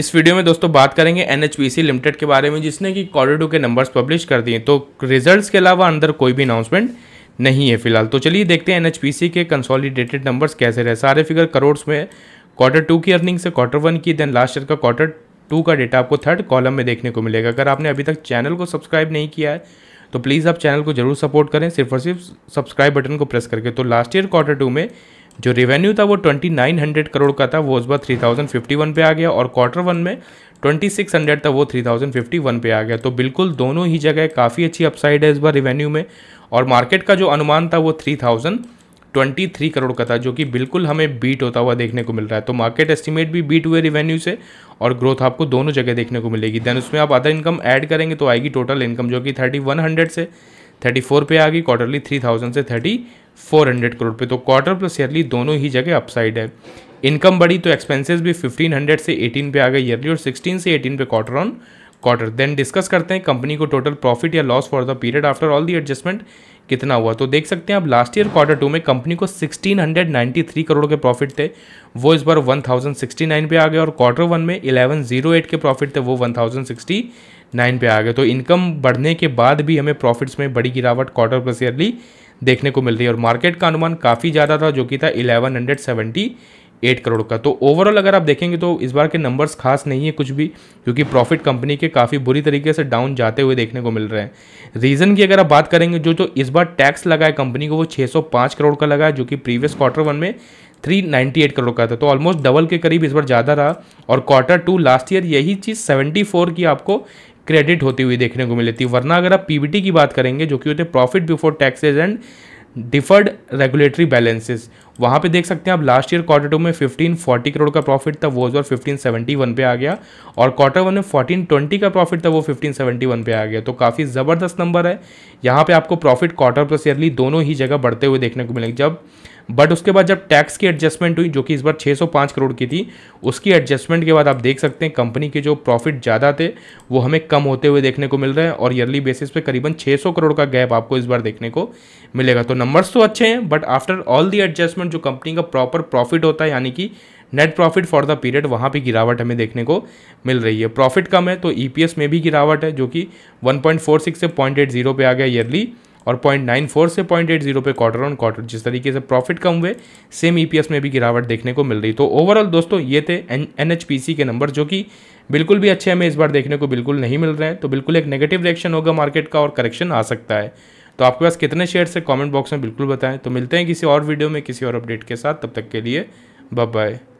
इस वीडियो में दोस्तों बात करेंगे एन लिमिटेड के बारे में जिसने कि क्वार्टर टू के नंबर्स पब्लिश कर दिए तो रिजल्ट्स के अलावा अंदर कोई भी अनाउंसमेंट नहीं है फिलहाल तो चलिए देखते हैं एन के कंसोलिडेटेड नंबर्स कैसे रहे सारे फिगर करोड्स में क्वार्टर टू की अर्निंग से क्वार्टर वन की देन लास्ट ईयर का क्वार्टर टू का डेटा आपको थर्ड कॉलम में देखने को मिलेगा अगर आपने अभी तक चैनल को सब्सक्राइब नहीं किया है तो प्लीज़ आप चैनल को जरूर सपोर्ट करें सिर्फ और सिर्फ सब्सक्राइब बटन को प्रेस करके तो लास्ट ईयर क्वार्टर टू में जो रेवेन्यू था वो 2900 करोड़ का था वो उस बार 3051 पे आ गया और क्वार्टर वन में 2600 था वो 3051 पे आ गया तो बिल्कुल दोनों ही जगह काफ़ी अच्छी अपसाइड है इस बार रेवेन्यू में और मार्केट का जो अनुमान था वो 3023 करोड़ का था जो कि बिल्कुल हमें बीट होता हुआ देखने को मिल रहा है तो मार्केट एस्टिमेट भी बीट हुए रेवेन्यू से और ग्रोथ आपको दोनों जगह देखने को मिलेगी देन उसमें आप अदर इनकम ऐड करेंगे तो आएगी टोटल इनकम जो कि थर्टी से थर्टी फोर पे आ गई क्वार्टरली थ्री थाउजेंड से थर्टी 400 करोड़ पे तो क्वार्टर प्लस ईयरली दोनों ही जगह अपसाइड है इनकम बढ़ी तो एक्सपेंसेस भी 1500 से 18 पे आ गए ईयरली और 16 से 18 पे quarter on quarter then discuss करते हैं कंपनी को टोटल प्रॉफिट या loss for the period after all the adjustment कितना हुआ तो देख सकते हैं आप लास्ट ईयर क्वार्टर टू में कंपनी को 1693 करोड़ के प्रॉफिट थे वो इस बार 1069 पे आ गए और क्वार्टर वन में 1108 के प्रॉफिट थे वो 1069 पे आ गए तो इनकम बढ़ने के बाद भी हमें प्रॉफिट्स में बड़ी गिरावट क्वार्टर प्लस ईयरली देखने को मिल रही है और मार्केट का अनुमान काफ़ी ज़्यादा था जो कि था eleven hundred seventy eight crore का तो ओवरऑल अगर आप देखेंगे तो इस बार के नंबर्स खास नहीं है कुछ भी क्योंकि प्रॉफिट कंपनी के काफ़ी बुरी तरीके से डाउन जाते हुए देखने को मिल रहे हैं रीज़न की अगर आप बात करेंगे जो जो तो इस बार टैक्स लगा है कंपनी को वो 605 करोड़ का लगा है जो कि प्रीवियस क्वार्टर वन में 398 करोड़ का था तो ऑलमोस्ट डबल के करीब इस बार ज़्यादा रहा और क्वार्टर टू लास्ट ईयर यही चीज़ 74 की आपको क्रेडिट होती हुई देखने को मिली थी वरना अगर आप पीबीटी की बात करेंगे जो कि होते profit before taxes and deferred regulatory balances वहाँ पे देख सकते हैं आप लास्ट ईयर क्वार्टर टू में 1540 करोड़ का प्रॉफिट था वो इस बार 1571 पे आ गया और क्वार्टर वन में 1420 का प्रॉफिट था वो 1571 पे आ गया तो काफ़ी ज़बरदस्त नंबर है यहाँ पे आपको प्रॉफिट क्वार्टर प्लस ईयरली दोनों ही जगह बढ़ते हुए देखने को मिलेंगे जब बट उसके बाद जब टैक्स की एडजस्टमेंट हुई जो कि इस बार 605 करोड़ की थी उसकी एडजस्टमेंट के बाद आप देख सकते हैं कंपनी के जो प्रॉफिट ज़्यादा थे वो हमें कम होते हुए देखने को मिल रहे हैं और ईयरली बेसिस पे करीबन 600 करोड़ का गैप आपको इस बार देखने को मिलेगा तो नंबर्स तो अच्छे हैं but after all the adjustment investment जो कंपनी का प्रॉपर प्रॉफिट होता है यानी कि net profit for the period वहाँ भी गिरावट हमें देखने को मिल रही है प्रॉफिट कम है तो ई e में भी गिरावट है जो कि 1.46 से 0.80 पे आ गया ईयरली और 0.94 से 0.80 पे क्वार्टर ऑन क्वार्टर जिस तरीके से प्रॉफिट कम हुए सेम ईपीएस e में भी गिरावट देखने को मिल रही तो ओवरऑल दोस्तों ये थे एन के नंबर जो कि बिल्कुल भी अच्छे हमें इस बार देखने को बिल्कुल नहीं मिल रहे हैं तो बिल्कुल एक नेगेटिव रिएक्शन होगा मार्केट का और करेक्शन आ सकता है तो आपके पास कितने शेयर्स है कॉमेंट बॉक्स में बिल्कुल बताएं तो मिलते हैं किसी और वीडियो में किसी और अपडेट के साथ तब तक के लिए बाय